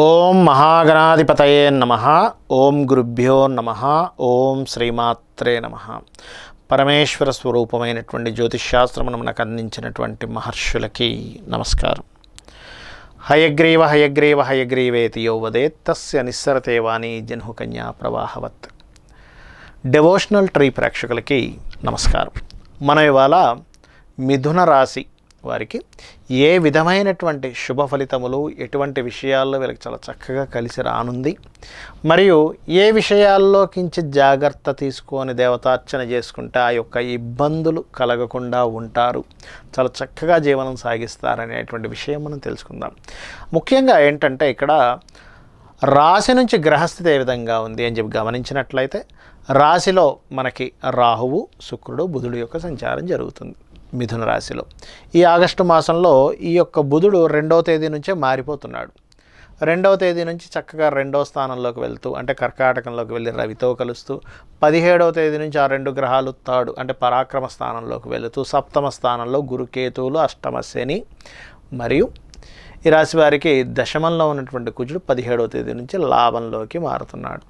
ఓం మహాగణాధిపతయే నమ ఓం గురుభ్యో నమ ఓం శ్రీమాత్రే నమ పరమేశ్వర స్వరూపమైనటువంటి జ్యోతిష్శాస్త్రమును మనకు అందించినటువంటి మహర్షులకి నమస్కారం హయగ్రీవ హయగ్రీవ హయగ్రీవేతి యోవదే తస్య నిస్సరతే వాణి జన్హుకన్యా ప్రవాహవత్ డెవోషనల్ ట్రీ ప్రేక్షకులకి నమస్కారం మనం ఇవాళ మిథున రాశి వారికి ఏ విధమైనటువంటి శుభ ఫలితములు ఎటువంటి విషయాల్లో వీళ్ళకి చాలా చక్కగా కలిసి రానుంది మరియు ఏ విషయాల్లో కించి జాగ్రత్త తీసుకొని దేవతార్చన చేసుకుంటే ఆ యొక్క ఇబ్బందులు కలగకుండా ఉంటారు చాలా చక్కగా జీవనం సాగిస్తారనేటువంటి విషయం మనం తెలుసుకుందాం ముఖ్యంగా ఏంటంటే ఇక్కడ రాశి నుంచి గ్రహస్థితి ఏ విధంగా ఉంది అని చెప్పి గమనించినట్లయితే రాశిలో మనకి రాహువు శుక్రుడు బుధుడు యొక్క సంచారం జరుగుతుంది మిథున రాశిలో ఈ ఆగస్టు మాసంలో ఈ యొక్క బుధుడు రెండవ తేదీ నుంచే మారిపోతున్నాడు రెండవ తేదీ నుంచి చక్కగా రెండవ స్థానంలోకి వెళ్తూ అంటే కర్కాటకంలోకి వెళ్ళి రవితో కలుస్తూ పదిహేడవ తేదీ నుంచి ఆ రెండు గ్రహాలు తాడు అంటే పరాక్రమ స్థానంలోకి వెళుతూ సప్తమ స్థానంలో గురుకేతువులు అష్టమ శని మరియు ఈ రాశి వారికి దశమంలో ఉన్నటువంటి కుజుడు పదిహేడవ తేదీ నుంచి లాభంలోకి మారుతున్నాడు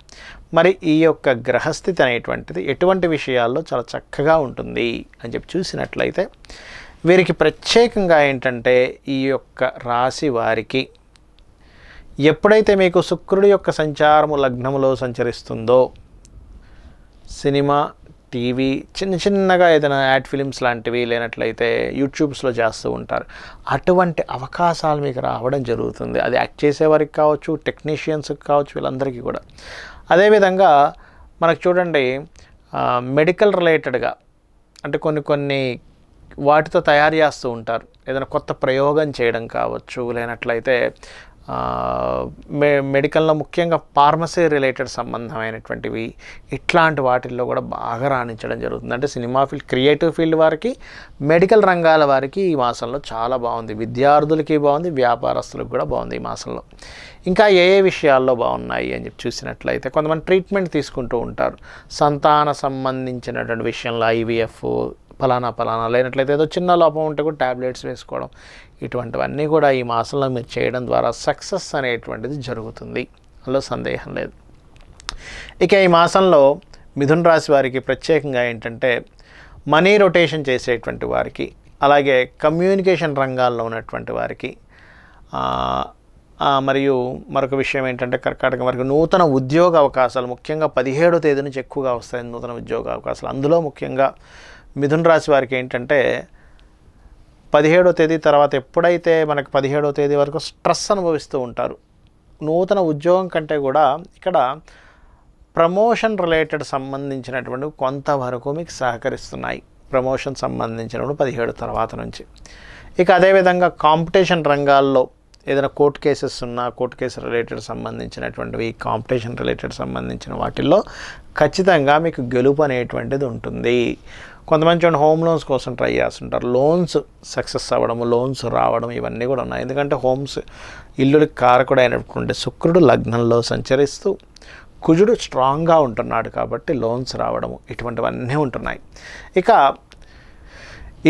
మరి ఈ యొక్క గ్రహస్థితి అనేటువంటిది ఎటువంటి విషయాల్లో చాలా చక్కగా ఉంటుంది అని చెప్పి చూసినట్లయితే వీరికి ప్రత్యేకంగా ఏంటంటే ఈ యొక్క రాశి వారికి ఎప్పుడైతే మీకు శుక్రుడి యొక్క సంచారము లగ్నములో సంచరిస్తుందో సినిమా టీవీ చిన్న చిన్నగా ఏదైనా యాడ్ ఫిలిమ్స్ లాంటివి లేనట్లయితే యూట్యూబ్స్లో చేస్తూ ఉంటారు అటువంటి అవకాశాలు మీకు రావడం జరుగుతుంది అది యాక్ట్ చేసేవారికి కావచ్చు టెక్నీషియన్స్కి కావచ్చు వీళ్ళందరికీ కూడా అదేవిధంగా మనకు చూడండి మెడికల్ రిలేటెడ్గా అంటే కొన్ని కొన్ని వాటితో తయారు చేస్తూ ఉంటారు ఏదైనా కొత్త ప్రయోగం చేయడం కావచ్చు లేనట్లయితే మె మెడికల్లో ముఖ్యంగా ఫార్మసీ రిలేటెడ్ సంబంధమైనటువంటివి ఇట్లాంటి వాటిల్లో కూడా బాగా రాణించడం జరుగుతుంది అంటే సినిమా ఫీల్డ్ క్రియేటివ్ ఫీల్డ్ వారికి మెడికల్ రంగాల వారికి ఈ మాసంలో చాలా బాగుంది విద్యార్థులకి బాగుంది వ్యాపారస్తులకు కూడా బాగుంది ఈ మాసంలో ఇంకా ఏ ఏ విషయాల్లో బాగున్నాయి అని చెప్పి చూసినట్లయితే కొంతమంది ట్రీట్మెంట్ తీసుకుంటూ ఉంటారు సంతాన సంబంధించినటువంటి విషయంలో ఐవీఎఫ్ ఫలానా ఫలానా లేనట్లయితే ఏదో చిన్న లోపం ఉంటే కూడా ట్యాబ్లెట్స్ వేసుకోవడం ఇటువంటివన్నీ కూడా ఈ మాసంలో మీరు చేయడం ద్వారా సక్సెస్ అనేటువంటిది జరుగుతుంది అందులో సందేహం లేదు ఇక ఈ మాసంలో మిథున్ రాశి వారికి ప్రత్యేకంగా ఏంటంటే మనీ రొటేషన్ చేసేటువంటి వారికి అలాగే కమ్యూనికేషన్ రంగాల్లో ఉన్నటువంటి వారికి మరియు మరొక విషయం ఏంటంటే కర్కాటక వారికి నూతన ఉద్యోగ అవకాశాలు ముఖ్యంగా పదిహేడో తేదీ నుంచి ఎక్కువగా వస్తాయి నూతన ఉద్యోగ అవకాశాలు అందులో ముఖ్యంగా మిథున రాశి వారికి ఏంటంటే పదిహేడో తేదీ తర్వాత ఎప్పుడైతే మనకు పదిహేడో తేదీ వరకు స్ట్రెస్ అనుభవిస్తూ ఉంటారు నూతన ఉద్యోగం కంటే కూడా ఇక్కడ ప్రమోషన్ రిలేటెడ్ సంబంధించినటువంటి కొంతవరకు మీకు సహకరిస్తున్నాయి ప్రమోషన్ సంబంధించినప్పుడు పదిహేడు తర్వాత నుంచి ఇక అదేవిధంగా కాంపిటీషన్ రంగాల్లో ఏదైనా కోర్టు కేసెస్ ఉన్నా కోర్టు కేసు రిలేటెడ్ సంబంధించినటువంటివి కాంపిటీషన్ రిలేటెడ్ సంబంధించిన వాటిల్లో ఖచ్చితంగా మీకు గెలుపు అనేటువంటిది ఉంటుంది కొంతమంది చూడండి హోమ్ లోన్స్ కోసం ట్రై చేస్తుంటారు లోన్స్ సక్సెస్ అవ్వడము లోన్స్ రావడం ఇవన్నీ కూడా ఉన్నాయి ఎందుకంటే హోమ్స్ కారకుడు అయినటువంటి శుక్రుడు లగ్నంలో సంచరిస్తూ కుజుడు స్ట్రాంగ్గా ఉంటున్నాడు కాబట్టి లోన్స్ రావడము ఇటువంటివన్నీ ఉంటున్నాయి ఇక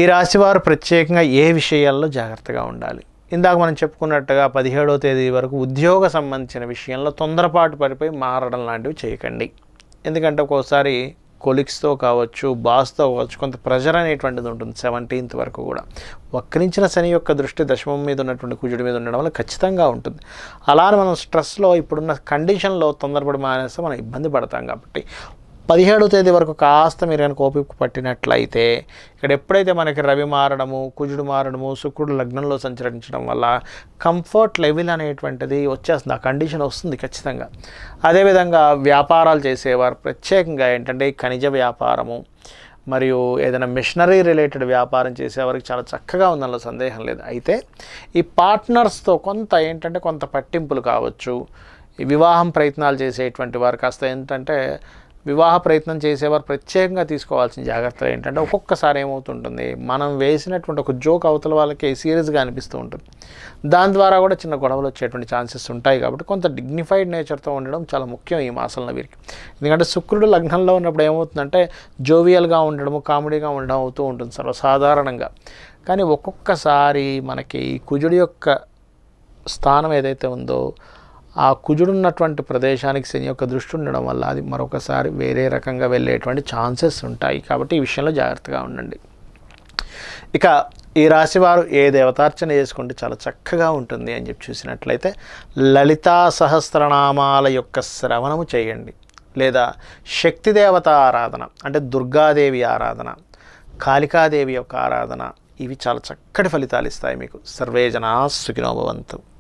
ఈ రాశివారు ప్రత్యేకంగా ఏ విషయాల్లో జాగ్రత్తగా ఉండాలి ఇందాక మనం చెప్పుకున్నట్టుగా పదిహేడో తేదీ వరకు ఉద్యోగ సంబంధించిన విషయంలో తొందరపాటు పడిపోయి మారడం లాంటివి చేయకండి ఎందుకంటే ఒక్కోసారి కొలిక్స్తో కావచ్చు బాస్తో కావచ్చు కొంత ప్రెజర్ అనేటువంటిది ఉంటుంది సెవెంటీన్త్ వరకు కూడా వక్రించిన శని యొక్క దృష్టి దశమం మీద ఉన్నటువంటి కుజుడి మీద ఉండడం వల్ల ఖచ్చితంగా ఉంటుంది అలానే మనం స్ట్రెస్లో ఇప్పుడున్న కండిషన్లో తొందరపడి మానేస్తే మనం ఇబ్బంది పడతాం కాబట్టి పదిహేడో తేదీ వరకు కాస్త మీరు కనుక ఓపిక పట్టినట్లయితే ఇక్కడ ఎప్పుడైతే మనకి రవి మారడము కుజుడు మారడము శుక్రుడు లగ్నంలో సంచరించడం వల్ల కంఫర్ట్ లెవెల్ అనేటువంటిది వచ్చేస్తుంది ఆ కండిషన్ వస్తుంది ఖచ్చితంగా అదేవిధంగా వ్యాపారాలు చేసేవారు ప్రత్యేకంగా ఏంటంటే ఖనిజ వ్యాపారము మరియు ఏదైనా మిషనరీ రిలేటెడ్ వ్యాపారం చేసేవారికి చాలా చక్కగా ఉందన్న సందేహం లేదు అయితే ఈ పార్ట్నర్స్తో కొంత ఏంటంటే కొంత పట్టింపులు కావచ్చు వివాహం ప్రయత్నాలు చేసేటువంటి వారు కాస్త ఏంటంటే వివాహ ప్రయత్నం చేసేవారు ప్రత్యేకంగా తీసుకోవాల్సిన జాగ్రత్తలు ఏంటంటే ఒక్కొక్కసారి ఏమవుతుంటుంది మనం వేసినటువంటి ఒక జోక్ అవతల వాళ్ళకి సీరియస్గా అనిపిస్తూ ఉంటుంది దాని ద్వారా కూడా చిన్న గొడవలు వచ్చేటువంటి ఛాన్సెస్ ఉంటాయి కాబట్టి కొంత డిగ్నిఫైడ్ నేచర్తో ఉండడం చాలా ముఖ్యం ఈ మాసంలో వీరికి ఎందుకంటే శుక్రుడు లగ్నంలో ఉన్నప్పుడు ఏమవుతుందంటే జోవియల్గా ఉండడము కామెడీగా ఉండడం అవుతూ ఉంటుంది సర్వసాధారణంగా కానీ ఒక్కొక్కసారి మనకి కుజుడి యొక్క స్థానం ఏదైతే ఉందో ఆ కుజుడున్నటువంటి ప్రదేశానికి శని యొక్క దృష్టి ఉండడం వల్ల అది మరొకసారి వేరే రకంగా వెళ్ళేటువంటి ఛాన్సెస్ ఉంటాయి కాబట్టి ఈ విషయంలో జాగ్రత్తగా ఉండండి ఇక ఈ రాశివారు ఏ దేవతార్చన చేసుకుంటే చాలా చక్కగా ఉంటుంది అని చెప్పి చూసినట్లయితే లలితా సహస్రనామాల యొక్క శ్రవణము చేయండి లేదా శక్తి దేవత ఆరాధన అంటే దుర్గాదేవి ఆరాధన కాళికాదేవి యొక్క ఆరాధన ఇవి చాలా చక్కటి ఫలితాలు ఇస్తాయి మీకు సర్వేజనా సుఖినోభవంతు